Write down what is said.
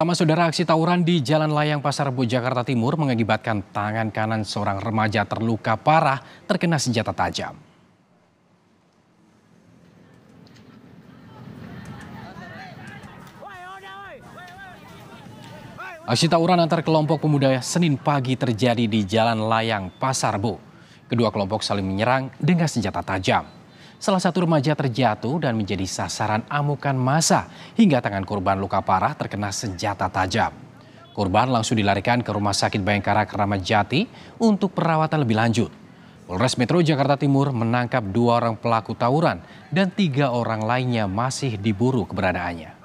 Sama saudara aksi tawuran di Jalan Layang Pasar Rebo Jakarta Timur mengakibatkan tangan kanan seorang remaja terluka parah terkena senjata tajam. Aksi tawuran antar kelompok pemuda Senin pagi terjadi di Jalan Layang Pasar Rebo. Kedua kelompok saling menyerang dengan senjata tajam. Salah satu remaja terjatuh dan menjadi sasaran amukan massa hingga tangan korban luka parah terkena senjata tajam. Korban langsung dilarikan ke Rumah Sakit Bayangkara Keramat Jati untuk perawatan lebih lanjut. Polres Metro Jakarta Timur menangkap dua orang pelaku tawuran dan tiga orang lainnya masih diburu keberadaannya.